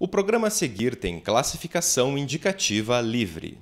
O programa a seguir tem classificação indicativa livre.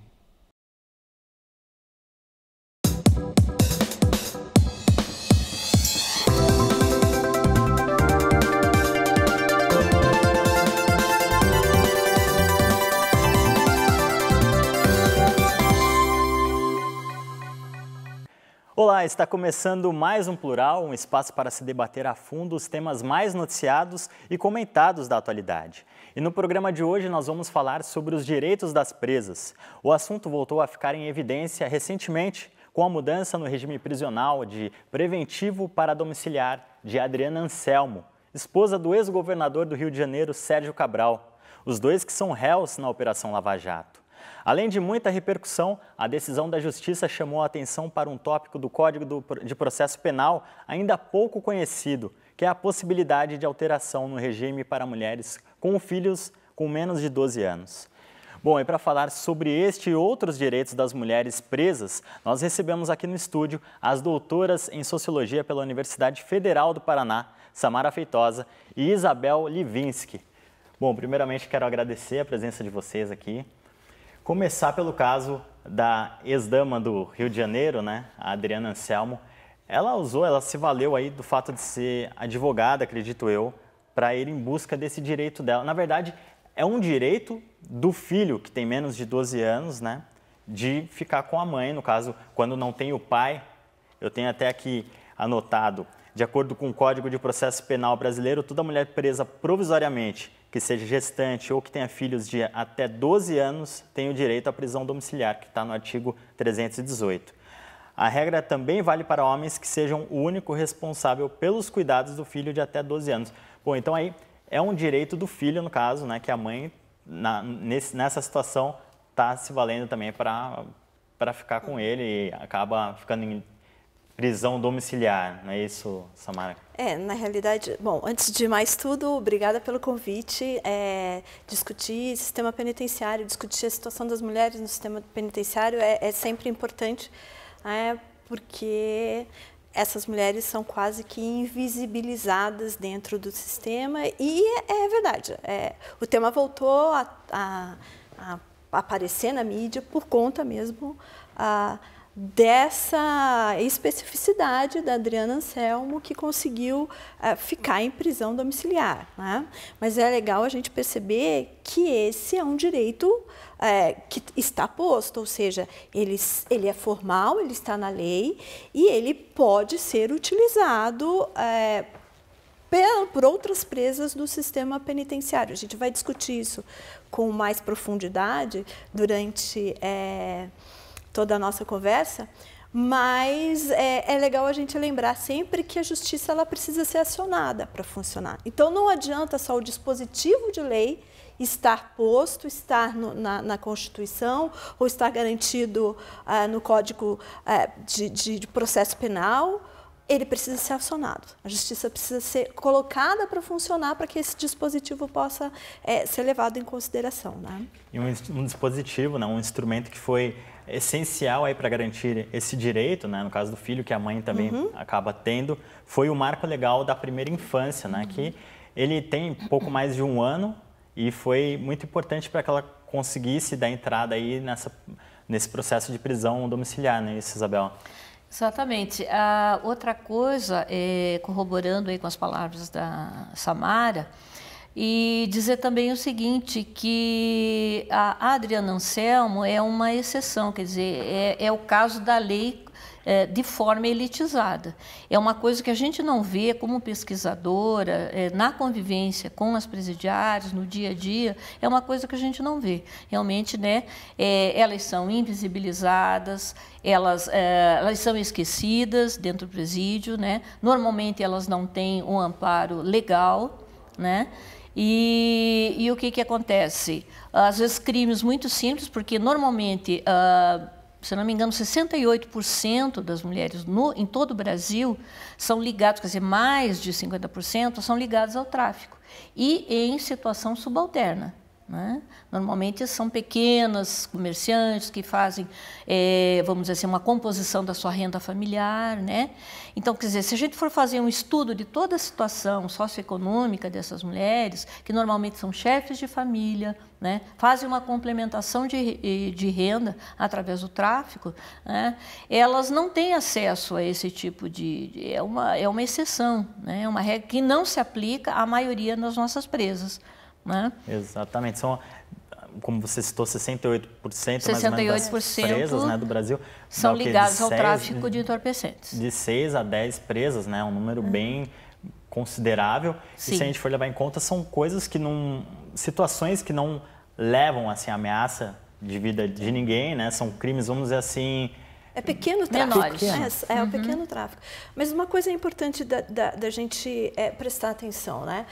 Olá, está começando mais um Plural, um espaço para se debater a fundo os temas mais noticiados e comentados da atualidade. E no programa de hoje nós vamos falar sobre os direitos das presas. O assunto voltou a ficar em evidência recentemente com a mudança no regime prisional de preventivo para domiciliar de Adriana Anselmo, esposa do ex-governador do Rio de Janeiro, Sérgio Cabral. Os dois que são réus na Operação Lava Jato. Além de muita repercussão, a decisão da Justiça chamou a atenção para um tópico do Código de Processo Penal ainda pouco conhecido, que é a possibilidade de alteração no regime para mulheres com filhos com menos de 12 anos. Bom, e para falar sobre este e outros direitos das mulheres presas, nós recebemos aqui no estúdio as doutoras em Sociologia pela Universidade Federal do Paraná, Samara Feitosa e Isabel Livinsky. Bom, primeiramente quero agradecer a presença de vocês aqui. Começar pelo caso da ex-dama do Rio de Janeiro, né, a Adriana Anselmo. Ela usou, ela se valeu aí do fato de ser advogada, acredito eu, para ir em busca desse direito dela. Na verdade, é um direito do filho que tem menos de 12 anos, né, de ficar com a mãe, no caso, quando não tem o pai. Eu tenho até aqui anotado, de acordo com o Código de Processo Penal brasileiro, toda mulher presa provisoriamente que seja gestante ou que tenha filhos de até 12 anos tem o direito à prisão domiciliar, que está no artigo 318. A regra também vale para homens que sejam o único responsável pelos cuidados do filho de até 12 anos. Bom, então aí é um direito do filho, no caso, né, que a mãe, na, nesse, nessa situação, está se valendo também para ficar com ele e acaba ficando em prisão domiciliar, não é isso, Samara? É, na realidade, bom, antes de mais tudo, obrigada pelo convite. É, discutir sistema penitenciário, discutir a situação das mulheres no sistema penitenciário é, é sempre importante, é, porque essas mulheres são quase que invisibilizadas dentro do sistema e é, é verdade. É, o tema voltou a, a, a, aparecer na mídia por conta mesmo. A, dessa especificidade da Adriana Anselmo, que conseguiu eh, ficar em prisão domiciliar. Né? Mas é legal a gente perceber que esse é um direito eh, que está posto, ou seja, ele, ele é formal, ele está na lei e ele pode ser utilizado eh, por outras presas do sistema penitenciário. A gente vai discutir isso com mais profundidade durante. É, toda a nossa conversa, mas é, é, legal a gente lembrar sempre que a justiça ela precisa ser acionada para funcionar. Então não adianta só o dispositivo de lei estar posto, estar no, na, na, Constituição ou estar garantido ah, no Código ah, de, de, de, Processo Penal ele precisa ser acionado. A justiça precisa ser colocada para funcionar para que esse dispositivo possa é, ser levado em consideração. Né? E um, um, dispositivo, né, um instrumento que foi essencial aí para garantir esse direito, né, no caso do filho que a mãe também uhum. acaba tendo, foi o marco legal da primeira infância, né, uhum. que ele tem pouco mais de um ano e foi muito importante para que ela conseguisse dar entrada aí nessa, nesse processo de prisão domiciliar, né, isso, Isabel? Exatamente. outra coisa, é, corroborando aí com as palavras da Samara, e dizer também o seguinte, que a Adriana Anselmo é uma exceção, quer dizer, é, é o caso da lei é, de forma elitizada. É uma coisa que a gente não vê como pesquisadora, é, na convivência com as presidiárias, no dia a dia, é uma coisa que a gente não vê. Realmente, né, é, elas são invisibilizadas, elas, elas são esquecidas dentro do presídio, né? normalmente elas não têm um amparo legal, né? E, e, o que, que acontece? Às vezes, crimes muito simples, porque normalmente uh, se não me engano, 68% das mulheres no, em todo o Brasil são ligadas, quer dizer, mais de 50% são ligadas ao tráfico e em situação subalterna. Né? Normalmente são pequenas comerciantes que fazem, é, vamos dizer assim, uma composição da sua renda familiar. Né? Então, quer dizer, se a gente for fazer um estudo de toda a situação socioeconômica dessas mulheres, que normalmente são chefes de família, né? fazem uma complementação de, de renda através do tráfico, né? elas não têm acesso a esse tipo de. de é, uma, é uma exceção, né? é uma regra que não se aplica à maioria das nossas presas. Né? Exatamente. São, como você citou, 68%, 68% mais ou menos das presas né, do Brasil são ligados ao tráfico de entorpecentes. De 6 a 10 presas, né? Um número uhum. bem considerável. Sim. E se a gente for levar em conta, são coisas que não... Situações que não levam, assim, ameaça de vida de ninguém, né? São crimes, vamos dizer assim... É pequeno tráfico. Menores. Né? É, é uhum. o pequeno tráfico. Mas uma coisa importante da, da, da gente é, prestar atenção, né?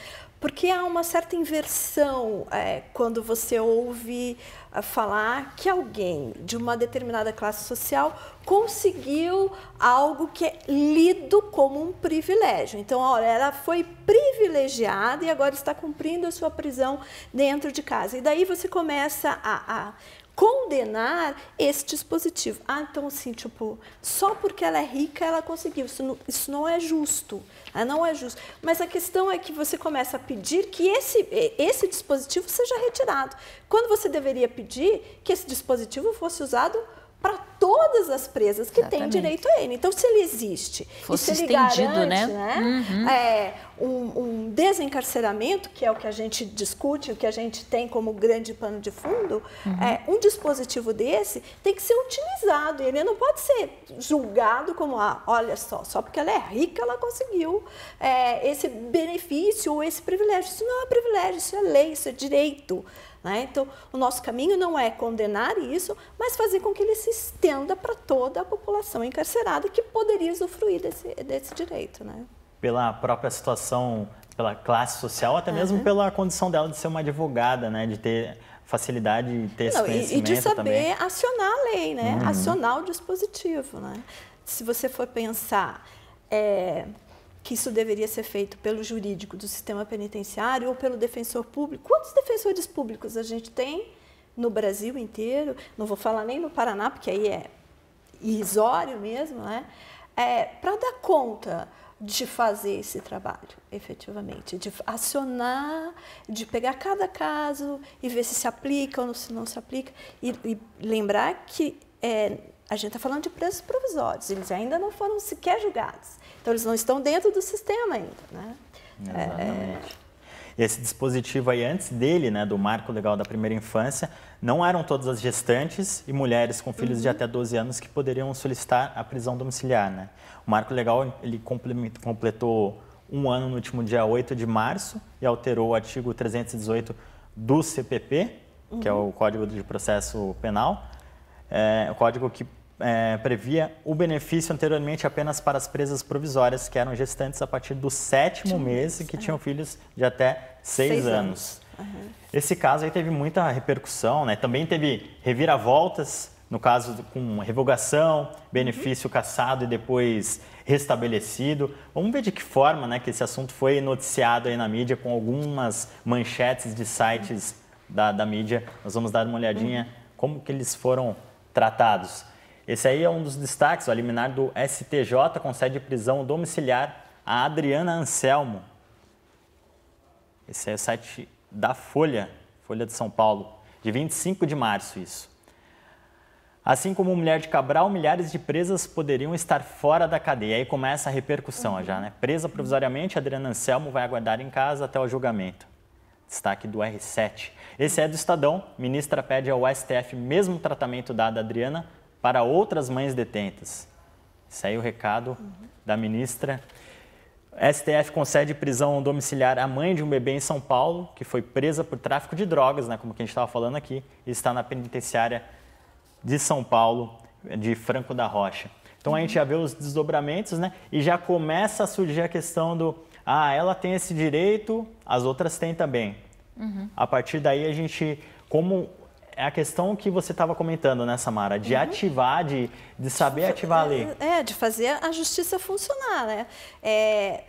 porque há uma certa inversão é, quando você ouve ah, falar que alguém de uma determinada classe social conseguiu algo que é lido como um privilégio. Então, olha, ela foi privilegiada e agora está cumprindo a sua prisão dentro de casa. E daí você começa a, a condenar esse dispositivo. Ah, então assim, tipo, só porque ela é rica ela conseguiu. Isso não, isso não é justo. Ah, não é justo. Mas a questão é que você começa a pedir que esse, esse dispositivo seja retirado. Quando você deveria pedir que esse dispositivo fosse usado para todas as presas que Exatamente. têm direito a ele. Então, se ele existe, Fosse e se ele né? garante né? Né, uhum. é, um, um, desencarceramento, que é o que a gente discute, o que a gente tem como grande pano de fundo, uhum. é, um dispositivo desse tem que ser utilizado. Ele não pode ser julgado como, ah, olha só, só porque ela é rica ela conseguiu é, esse benefício ou esse privilégio. Isso não é privilégio, isso é lei, isso é direito. Né? Então, o nosso caminho não é condenar isso, mas fazer com que ele se estenda para toda a população encarcerada que poderia usufruir desse, desse direito. Né? Pela própria situação, pela classe social, até mesmo pela condição dela de ser uma advogada, né? de ter facilidade de ter não, esse conhecimento E de saber também. acionar a lei, né? Uhum. acionar o dispositivo. Né? Se você for pensar... É, que isso deveria ser feito pelo jurídico do sistema penitenciário ou pelo defensor público. Quantos defensores públicos a gente tem no Brasil inteiro? Não vou falar nem no Paraná, porque aí é irrisório mesmo, né? É, Para dar conta de fazer esse trabalho, efetivamente, de acionar, de pegar cada caso e ver se se aplica ou se não se aplica, e, e lembrar que é, a gente está falando de presos provisórios, eles ainda não foram sequer julgados. Então, eles não estão dentro do sistema ainda. Né? Exatamente. É... Esse dispositivo aí, antes dele, né, do Marco Legal da Primeira Infância, não eram todas as gestantes e mulheres com filhos uhum. de até 12 anos que poderiam solicitar a prisão domiciliar. Né? O Marco Legal ele completou um ano no último dia 8 de março e alterou o artigo 318 do CPP, uhum. que é o uhum. Código de Processo Penal, é, o código que é, previa o benefício anteriormente apenas para as presas provisórias, que eram gestantes a partir do sétimo mês e que é. tinham filhos de até seis, seis anos. anos. Uhum. Esse caso aí teve muita repercussão, né? Também teve reviravoltas, no caso com revogação, benefício uhum. cassado e depois restabelecido. Vamos ver de que forma né, que esse assunto foi noticiado aí na mídia com algumas manchetes de sites uhum. da, da mídia. Nós vamos dar uma olhadinha uhum. como que eles foram tratados. Esse aí é um dos destaques, o liminar do STJ concede prisão domiciliar a Adriana Anselmo. Esse é o site da Folha, Folha de São Paulo, de 25 de março isso. Assim como mulher de Cabral, milhares de presas poderiam estar fora da cadeia. Aí começa a repercussão já, né? Presa provisoriamente, Adriana Anselmo vai aguardar em casa até o julgamento. Destaque do R7. Esse é do Estadão. Ministra pede ao STF mesmo tratamento dado a Adriana para outras mães detentas. Isso aí é o recado uhum. da ministra. STF concede prisão domiciliar à mãe de um bebê em São Paulo, que foi presa por tráfico de drogas, né, como que a gente estava falando aqui, e está na penitenciária de São Paulo, de Franco da Rocha. Então uhum. a gente já vê os desdobramentos, né? E já começa a surgir a questão do ah, ela tem esse direito, as outras têm também. Uhum. A partir daí a gente, como é a questão que você estava comentando, né, Samara? De uhum. ativar, de, de saber ativar a lei. É, é, de fazer a justiça funcionar, né? É,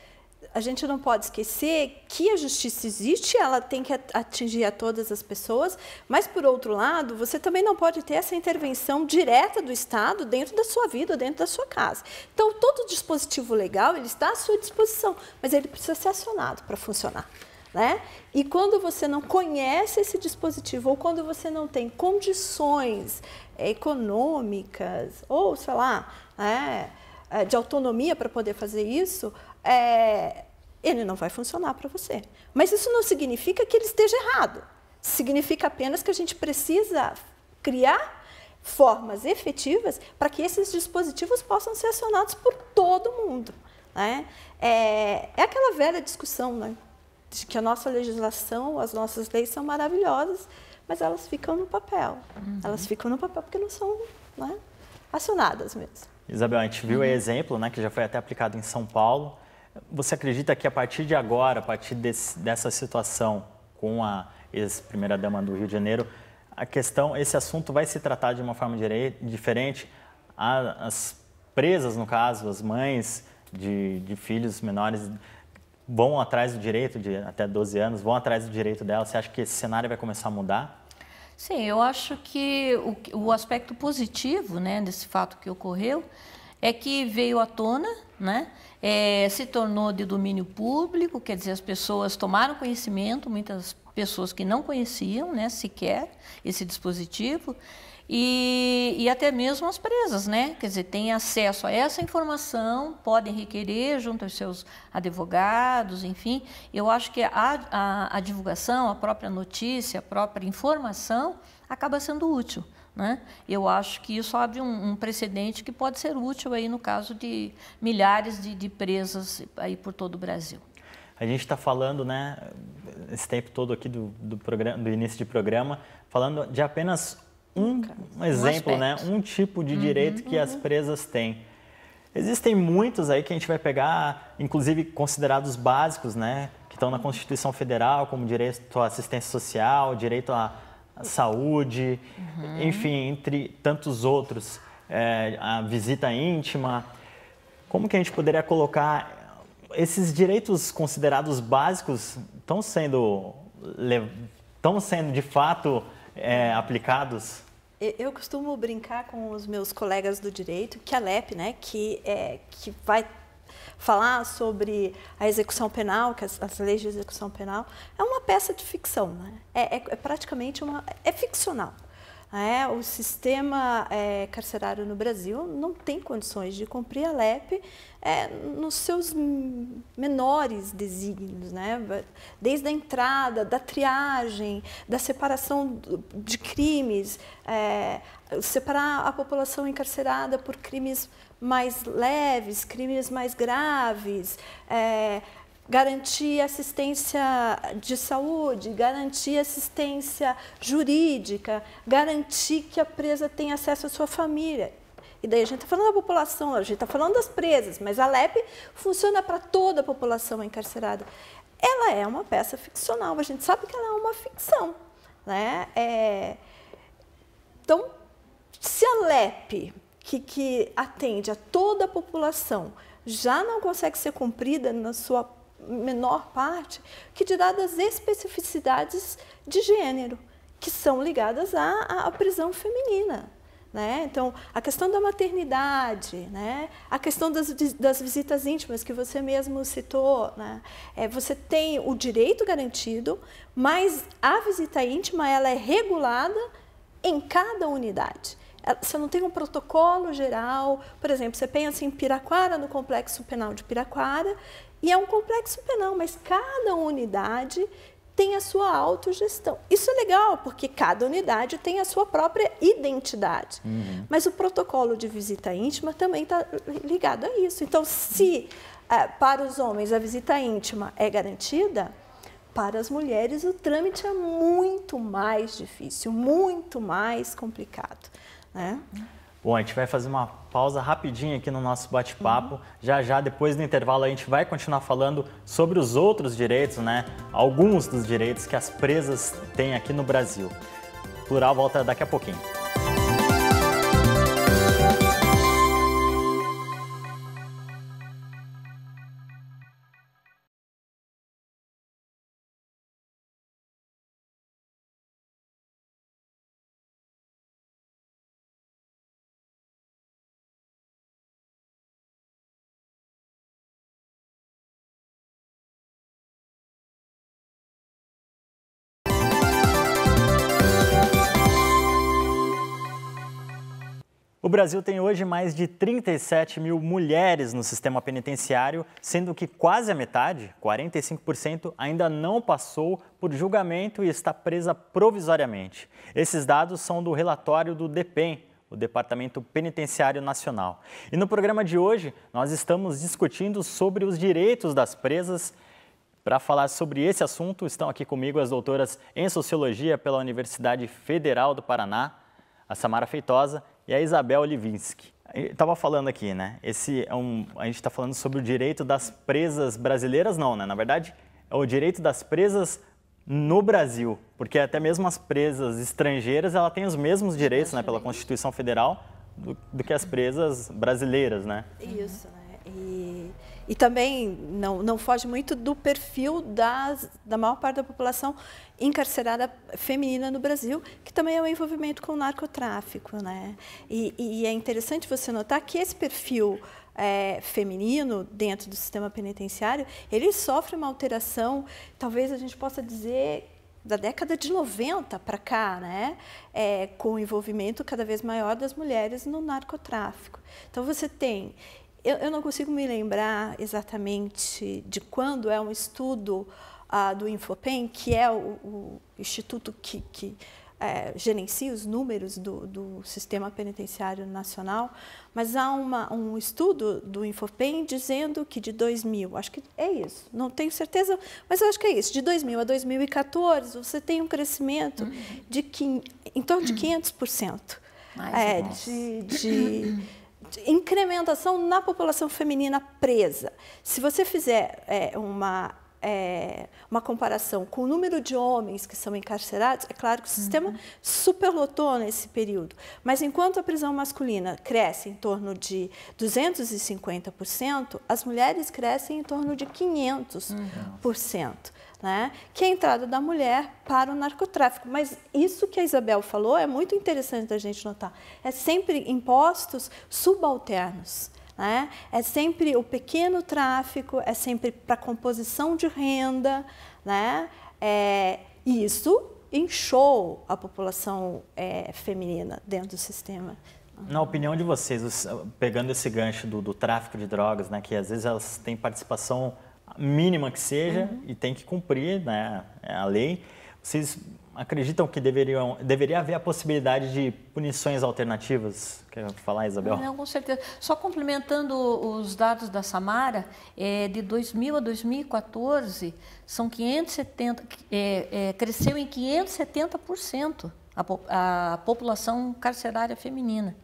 a gente não pode esquecer que a justiça existe, ela tem que atingir a todas as pessoas, mas por outro lado, você também não pode ter essa intervenção direta do Estado dentro da sua vida, dentro da sua casa. Então, todo dispositivo legal, ele está à sua disposição, mas ele precisa ser acionado para funcionar. Né? E quando você não conhece esse dispositivo ou quando você não tem condições eh, econômicas ou, sei lá, né, eh, de autonomia para poder fazer isso, é, ele não vai funcionar para você. Mas isso não significa que ele esteja errado. Significa apenas que a gente precisa criar formas efetivas para que esses dispositivos possam ser acionados por todo mundo. Né? É, é aquela velha discussão, né? de que a nossa legislação, as nossas leis são maravilhosas, mas elas ficam no papel. Uhum. Elas ficam no papel porque não são né, acionadas mesmo. Isabel, a gente viu uhum. exemplo né, que já foi até aplicado em São Paulo. Você acredita que a partir de agora, a partir desse, dessa situação com a ex-primeira-dama do Rio de Janeiro, a questão, esse assunto vai se tratar de uma forma diferente? As presas, no caso, as mães de, de filhos menores vão atrás do direito de até 12 anos, vão atrás do direito dela. Você acha que esse cenário vai começar a mudar? Sim, eu acho que o, o aspecto positivo né, desse fato que ocorreu é que veio à tona, né? É, se tornou de domínio público, quer dizer, as pessoas tomaram conhecimento, muitas pessoas que não conheciam né, sequer esse dispositivo. E, e, até mesmo as presas, né? Quer dizer, têm acesso a essa informação, podem requerer junto aos seus advogados, enfim. Eu acho que a, a, a divulgação, a própria notícia, a própria informação acaba sendo útil. Né? Eu acho que isso abre um, um, precedente que pode ser útil aí no caso de milhares de, de presas aí por todo o Brasil. A gente está falando, né, esse tempo todo aqui do, do, programa, do início de programa, falando de apenas um, um exemplo, um né? um tipo de uhum, direito uhum, que uhum. as presas têm. Existem muitos aí que a gente vai pegar, inclusive considerados básicos, né? que estão na uhum. Constituição Federal, como direito à assistência social, direito à saúde, uhum. enfim, entre tantos outros, é, a visita íntima. Como que a gente poderia colocar esses direitos considerados básicos estão sendo estão sendo de fato é, aplicados? Eu costumo brincar com os meus colegas do direito que é a LEP, né, que, é, que vai falar sobre a execução penal, que as, as, leis de execução penal, é uma peça de ficção. Né? É, é, é praticamente uma. é ficcional. É, o sistema é, carcerário no Brasil não tem condições de cumprir a LEP é, nos seus menores desígnios, né? desde a entrada, da triagem, da separação de crimes, é, separar a população encarcerada por crimes mais leves, crimes mais graves é, garantir assistência de saúde, garantir assistência jurídica, garantir que a presa tenha acesso à sua família. E daí a gente está falando da população, a gente está falando das presas, mas a LEP funciona para toda a população encarcerada. Ela é uma peça ficcional, a gente sabe que ela é uma ficção. Né? É... Então, se a LEP, que, que atende a toda a população, já não consegue ser cumprida na sua menor parte, que dirá das especificidades de gênero, que são ligadas à, à prisão feminina. Né? Então, a questão da maternidade, né? a questão das, das, visitas íntimas que você mesmo citou, né? é, você tem o direito garantido, mas a visita íntima ela é regulada em cada unidade. É, você não tem um protocolo geral. Por exemplo, você pensa em Piraquara, no Complexo Penal de Piraquara, e é um complexo penal, mas cada unidade tem a sua autogestão. Isso é legal, porque cada unidade tem a sua própria identidade. Uhum. Mas o protocolo de visita íntima também está ligado a isso. Então, se é, para os homens a visita íntima é garantida, para as mulheres o trâmite é muito mais difícil, muito mais complicado né? Bom, a gente vai fazer uma pausa rapidinha aqui no nosso bate-papo. Uhum. Já já, depois do intervalo, a gente vai continuar falando sobre os outros direitos, né? Alguns dos direitos que as presas têm aqui no Brasil. Plural volta daqui a pouquinho. O Brasil tem hoje mais de 37 mil mulheres no sistema penitenciário, sendo que quase a metade, 45%, ainda não passou por julgamento e está presa provisoriamente. Esses dados são do relatório do DEPEN, o Departamento Penitenciário Nacional. E no programa de hoje, nós estamos discutindo sobre os direitos das presas. Para falar sobre esse assunto, estão aqui comigo as doutoras em Sociologia pela Universidade Federal do Paraná, a Samara Feitosa e a Isabel Olivinski. Estava falando aqui, né? Esse é um, a gente está falando sobre o direito das presas brasileiras, não, né? Na verdade, é o direito das presas no Brasil, porque até mesmo as presas estrangeiras ela tem os mesmos direitos, né, pela Constituição Federal, do, do que as presas brasileiras, né? Isso, né? E e também não, não foge muito do perfil das, da maior parte da população encarcerada feminina no Brasil, que também é o envolvimento com o narcotráfico. Né? E, e, é interessante você notar que esse perfil é, feminino dentro do sistema penitenciário, ele sofre uma alteração, talvez a gente possa dizer da década de 90 para cá, né? É, com o envolvimento cada vez maior das mulheres no narcotráfico. Então você tem eu, eu, não consigo me lembrar exatamente de quando é um estudo ah, do Infopen, que é o, o instituto que, que é, gerencia os números do, do, Sistema Penitenciário Nacional, mas há uma, um estudo do Infopen dizendo que de 2000, acho que é isso, não tenho certeza, mas acho que é isso, de 2000 a 2014 você tem um crescimento uhum. de em torno de 500%. Mais é, de, de incrementação na população feminina presa. Se você fizer é, uma é, uma comparação com o número de homens que são encarcerados, é claro que o sistema uhum. superlotou nesse período. Mas enquanto a prisão masculina cresce em torno de 250%, as mulheres crescem em torno de 500%. Uhum né? que é a entrada da mulher para o narcotráfico. Mas isso que a Isabel falou é muito interessante da gente notar. É sempre impostos subalternos. Né? É sempre o pequeno tráfico, é sempre para composição de renda. Né? É, isso inchou a população é, feminina dentro do sistema. Na opinião de vocês, pegando esse gancho do, do tráfico de drogas, né, que às vezes elas têm participação mínima que seja, uhum. e tem que cumprir né, é a lei. Vocês acreditam que deveriam, deveria haver a possibilidade de punições alternativas? Quer falar, Isabel? Não, com certeza. Só complementando os dados da Samara, é, de 2000 a 2014, são 570, é, é, cresceu em 570% a, a população carcerária feminina.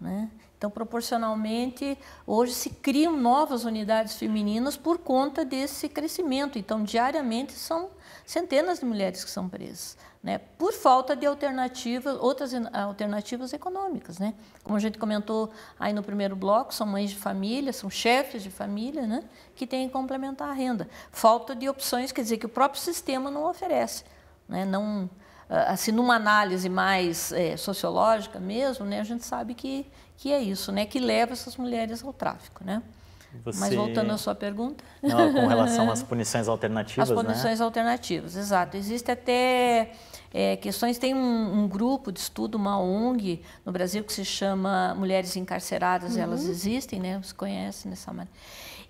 Né? Então, proporcionalmente, hoje se criam novas unidades femininas por conta desse crescimento. Então, diariamente são centenas de mulheres que são presas, né? Por falta de alternativas, outras alternativas econômicas, né? Como a gente comentou aí no primeiro bloco, são mães de família, são chefes de família, né? Que têm que complementar a renda. Falta de opções, quer dizer que o próprio sistema não oferece, né? Não ah, assim, numa análise mais é, sociológica mesmo, né, a gente sabe que que é isso, né, que leva essas mulheres ao tráfico, né? Você... Mas voltando à sua pergunta. Não, com relação às punições alternativas, As né? punições né? alternativas, exato. Existe até é, questões, tem um, um, grupo de estudo, uma ONG no Brasil que se chama Mulheres Encarceradas, uhum. elas existem, né? Você conhece nessa maneira.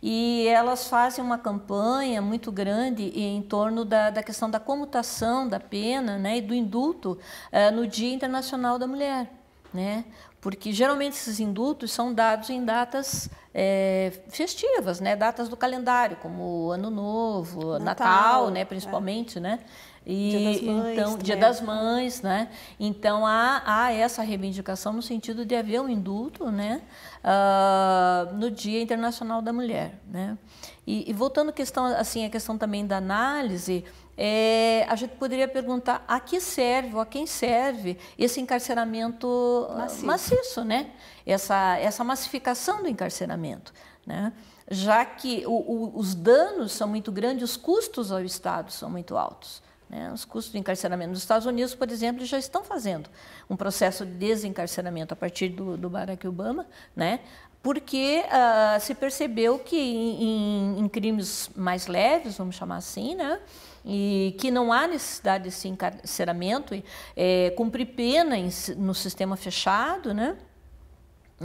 E elas fazem uma campanha muito grande em torno da, da questão da comutação da pena né, e do indulto é, no Dia Internacional da Mulher. Né? porque geralmente esses indultos são dados em datas é, festivas, né? datas do calendário, como Ano Novo, Natal, Natal né? É. principalmente, é. né? E, dia das Mães. Então, Dia das Mães, né? Então, há, há essa reivindicação no sentido de haver um indulto, né? Uh, no Dia Internacional da Mulher, né? E, e voltando à questão, assim, à questão também da análise, é, a gente poderia perguntar a que serve ou a quem serve esse encarceramento ah, maciço, maciço né? essa, essa massificação do encarceramento. Né? Já que o, o, os danos são muito grandes, os custos ao Estado são muito altos. Né? Os custos de encarceramento nos Estados Unidos, por exemplo, já estão fazendo um processo de desencarceramento a partir do, do Barack Obama, né? porque uh, se percebeu que em, em, em crimes mais leves, vamos chamar assim, né? e que não há necessidade desse encarceramento, é, cumprir pena em, no sistema fechado, né?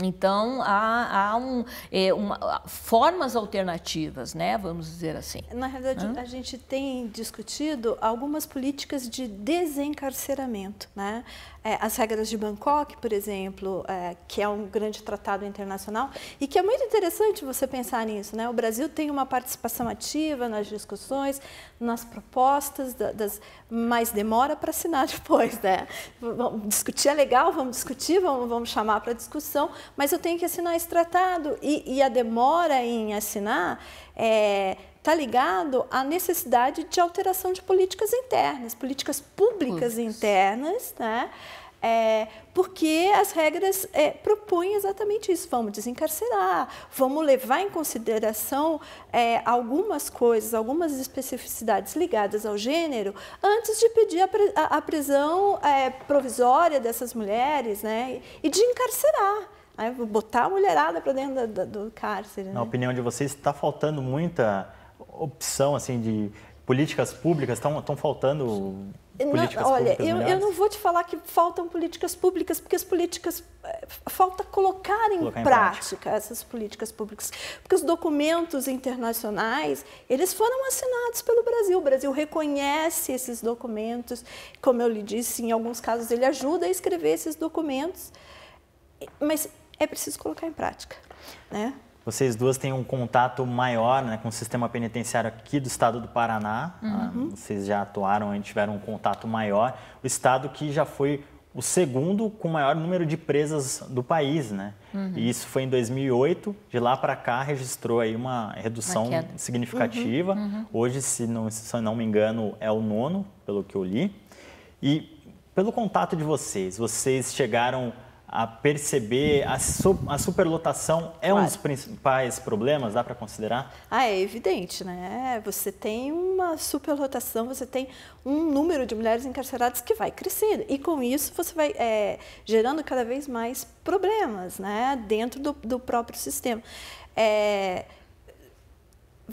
Então, há, há um, é, uma, formas alternativas, né? vamos dizer assim. Na realidade, Hã? a gente tem discutido algumas políticas de desencarceramento. Né? É, as regras de Bangkok, por exemplo, é, que é um grande tratado internacional e que é muito interessante você pensar nisso. Né? O Brasil tem uma participação ativa nas discussões, nas propostas, da, das, mas demora para assinar depois. Né? Vamos discutir é legal, vamos discutir, vamos, vamos chamar para discussão, mas eu tenho que assinar esse tratado. E, e a demora em assinar está é, tá ligado à necessidade de alteração de políticas internas, políticas públicas Públicos. internas, né? É, porque as regras é, propõem exatamente isso. Vamos desencarcerar, vamos levar em consideração é, algumas coisas, algumas especificidades ligadas ao gênero, antes de pedir a, a, a prisão é, provisória dessas mulheres né, e de encarcerar. Aí eu vou botar a mulherada para dentro do, do cárcere. Né? Na né? opinião de vocês, está faltando muita opção assim de políticas públicas? Estão faltando políticas não, olha, eu, eu, não vou te falar que faltam políticas públicas, porque as políticas. Eh, falta colocar em, colocar em prática, prática, essas políticas públicas. Porque os documentos internacionais, eles foram assinados pelo Brasil. O Brasil reconhece esses documentos. Como eu lhe disse, em alguns casos ele ajuda a escrever esses documentos. Mas é preciso colocar em prática. Né? Vocês duas têm um contato maior né, com o sistema penitenciário aqui do estado do Paraná. Uhum. Ah, vocês já atuaram e tiveram um contato maior. O estado que já foi o segundo com maior número de presas do país, né? Uhum. E isso foi em 2008. De lá para cá registrou aí uma redução uma significativa. Uhum. uhum. Hoje, se não, se não me engano, é o nono, pelo que eu li. E pelo contato de vocês, vocês chegaram a perceber a, su a superlotação é claro. um dos principais problemas, dá para considerar? Ah, é evidente, né? Você tem uma superlotação, você tem um número de mulheres encarceradas que vai crescendo e com isso você vai é, gerando cada vez mais problemas, né? Dentro do, do próprio sistema. É,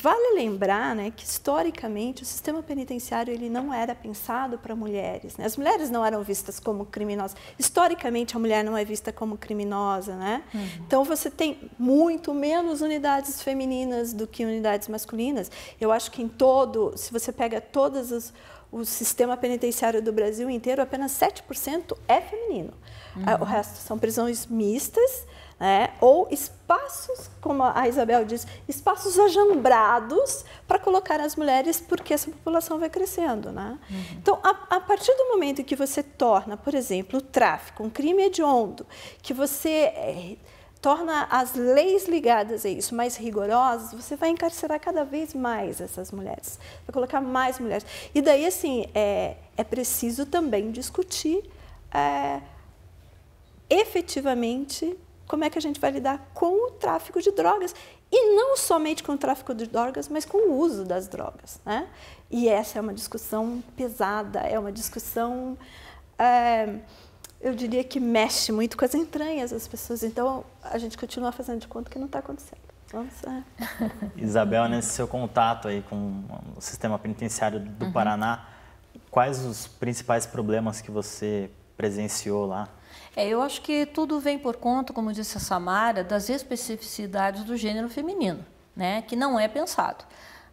Vale lembrar né, que, historicamente, o sistema penitenciário ele não era pensado para mulheres. Né? As mulheres não eram vistas como criminosas. Historicamente, a mulher não é vista como criminosa. Né? Uhum. Então, você tem muito menos unidades femininas do que unidades masculinas. Eu acho que, em todo, se você pega todas os o sistema penitenciário do Brasil inteiro, apenas 7% é feminino. Uhum. O resto são prisões mistas, né? ou espaços, como a Isabel disse, espaços ajambrados para colocar as mulheres, porque essa população vai crescendo. Né? Uhum. Então, a, a, partir do momento que você torna, por exemplo, o tráfico um crime hediondo, que você é, torna as leis ligadas a isso mais rigorosas, você vai encarcerar cada vez mais essas mulheres, vai colocar mais mulheres. E daí, assim, é, é preciso também discutir é, efetivamente como é que a gente vai lidar com o tráfico de drogas e não somente com o tráfico de drogas, mas com o uso das drogas, né? E essa é uma discussão pesada, é uma discussão, é, eu diria que mexe muito com as entranhas das pessoas. Então a gente continua fazendo de conta que não está acontecendo. Vamos é. lá. Isabel, nesse seu contato aí com o sistema penitenciário do uhum. Paraná, quais os principais problemas que você presenciou lá? É, eu acho que tudo vem por conta, como disse a Samara, das especificidades do gênero feminino, né, que não é pensado.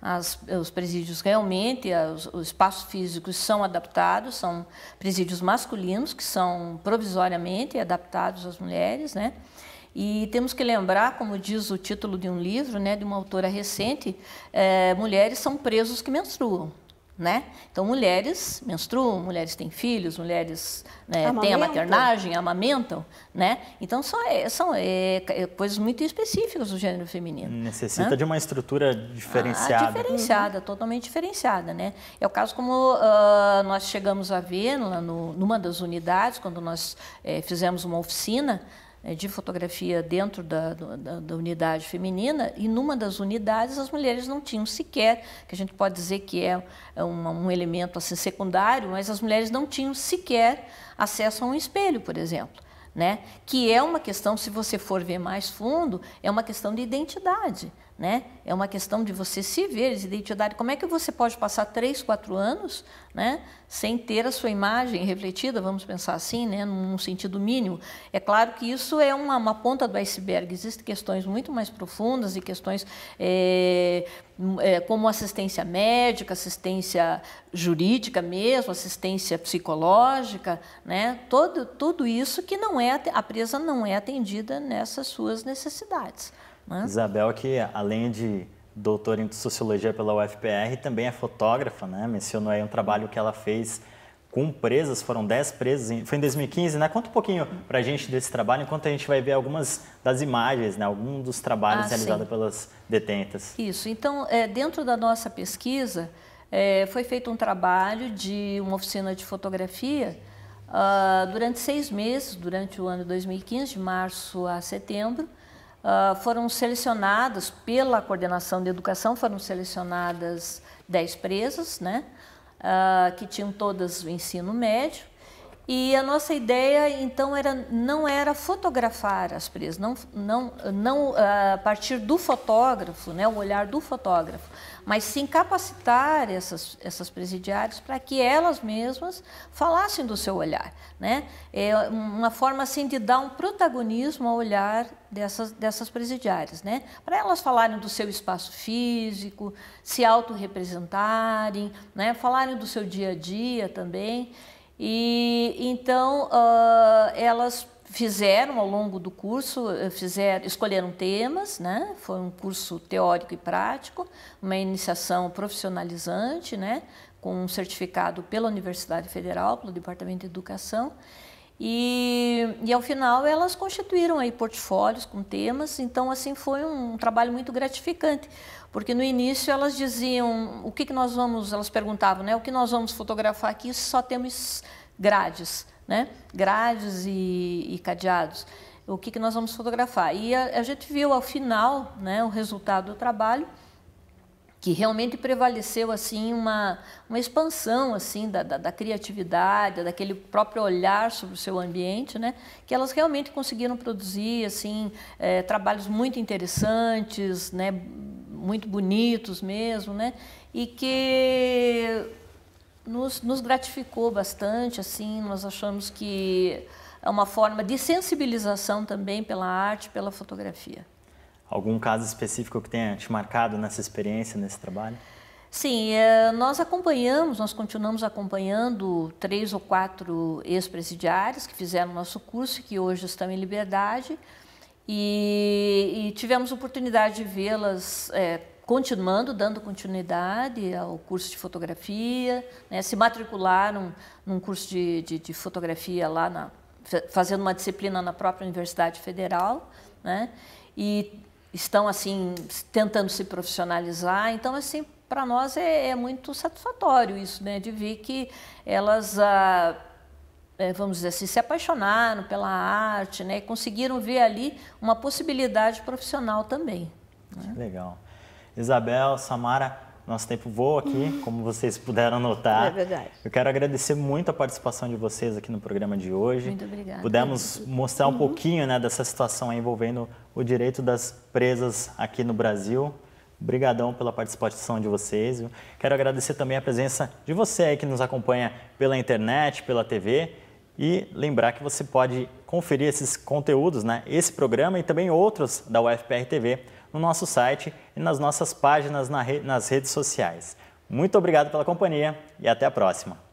As, os presídios realmente, os, os espaços físicos são adaptados, são presídios masculinos que são provisoriamente adaptados às mulheres, né? E temos que lembrar, como diz o título de um livro, né, de uma autora recente, é, mulheres são presos que menstruam né? Então mulheres menstruam, mulheres têm filhos, mulheres né, têm a maternagem, amamentam, né? Então é, são, são é, é, coisas muito específicas do gênero feminino. Né? Necessita né? de uma estrutura diferenciada. Ah, diferenciada, uhum. totalmente diferenciada, né? É o caso como uh, nós chegamos a ver lá no, numa das unidades quando nós é, fizemos uma oficina né, de fotografia dentro da, da, da, unidade feminina e numa das unidades as mulheres não tinham sequer, que a gente pode dizer que é, é um, um elemento assim secundário, mas as mulheres não tinham sequer acesso a um espelho, por exemplo. Né? Que é uma questão, se você for ver mais fundo, é uma questão de identidade né? É uma questão de você se ver, de identidade. Como é que você pode passar três, quatro anos, né, sem ter a sua imagem refletida? Vamos pensar assim, né, num sentido mínimo. É claro que isso é uma, uma ponta do iceberg. Existem questões muito mais profundas e questões é, hum, é, como assistência médica, assistência jurídica mesmo, assistência psicológica, né? Todo, tudo isso que não é a presa não é atendida nessas suas necessidades. Isabel, que além de doutora em sociologia pela UFPR, também é fotógrafa, né? Mencionou aí um trabalho que ela fez com presas, foram 10 presas, em, foi em 2015, né? Conta um pouquinho para a gente desse trabalho, enquanto a gente vai ver algumas das imagens, né? Alguns dos trabalhos ah, realizados sim. pelas detentas. Isso, então, é, dentro da nossa pesquisa, é, foi feito um trabalho de uma oficina de fotografia uh, durante seis meses, durante o ano de 2015, de março a setembro, Uh, foram selecionados pela coordenação de educação, foram selecionadas 10 presas, né, uh, que tinham todas o ensino médio, e a nossa ideia então era não era fotografar as presas, não não não a ah, partir do fotógrafo, né, o olhar do fotógrafo, mas sim capacitar essas essas presidiárias para que elas mesmas falassem do seu olhar, né? É uma forma assim de dar um protagonismo ao olhar dessas dessas presidiárias, né? Para elas falarem do seu espaço físico, se autorrepresentarem, né? Falarem do seu dia a dia também. E então uh, elas fizeram ao longo do curso, eh, fizeram, escolheram temas, né? Foi um curso teórico e prático, uma iniciação profissionalizante, né? Com um certificado pela Universidade Federal, pelo Departamento de Educação. E, e ao final elas constituíram aí portfólios com temas, então assim foi um trabalho muito gratificante, porque no início elas diziam, o que, que nós vamos, elas perguntavam, né? O que nós vamos fotografar aqui só temos grades, né? Grades e, e cadeados. O que, que nós vamos fotografar? E a, a gente viu ao final, né, o resultado do trabalho que realmente prevaleceu assim uma, uma expansão assim da, da, da, criatividade, daquele próprio olhar sobre o seu ambiente, né? Que elas realmente conseguiram produzir assim é, trabalhos muito interessantes, né? Muito bonitos mesmo, né? E que nos, nos gratificou bastante, assim, nós achamos que é uma forma de sensibilização também pela arte, pela fotografia. Algum caso específico que tenha te marcado nessa experiência, nesse trabalho? Sim, eh, nós acompanhamos, nós continuamos acompanhando três ou quatro ex-presidiários que fizeram nosso curso e que hoje estão em liberdade. E, e tivemos oportunidade de vê-las é, continuando, dando continuidade ao curso de fotografia, né, se matricularam num curso de, de, de fotografia lá, na, fazendo uma disciplina na própria Universidade Federal. Né, e estão assim tentando se profissionalizar. Então, assim, para nós é, é, muito satisfatório isso, né? De ver que elas, ah, é, vamos dizer assim, se apaixonaram pela arte, né? E conseguiram ver ali uma possibilidade profissional também. Né? Legal. Isabel, Samara, nosso tempo voa aqui, como vocês puderam notar. É verdade. Eu quero agradecer muito a participação de vocês aqui no programa de hoje. Muito obrigada. Pudemos mostrar um uhum. pouquinho né, dessa situação envolvendo o direito das presas aqui no Brasil. Obrigadão pela participação de vocês. quero agradecer também a presença de você aí que nos acompanha pela internet, pela TV. E lembrar que você pode conferir esses conteúdos, né? esse programa e também outros da UFPR TV no nosso site e nas nossas páginas nas redes sociais. Muito obrigado pela companhia e até a próxima!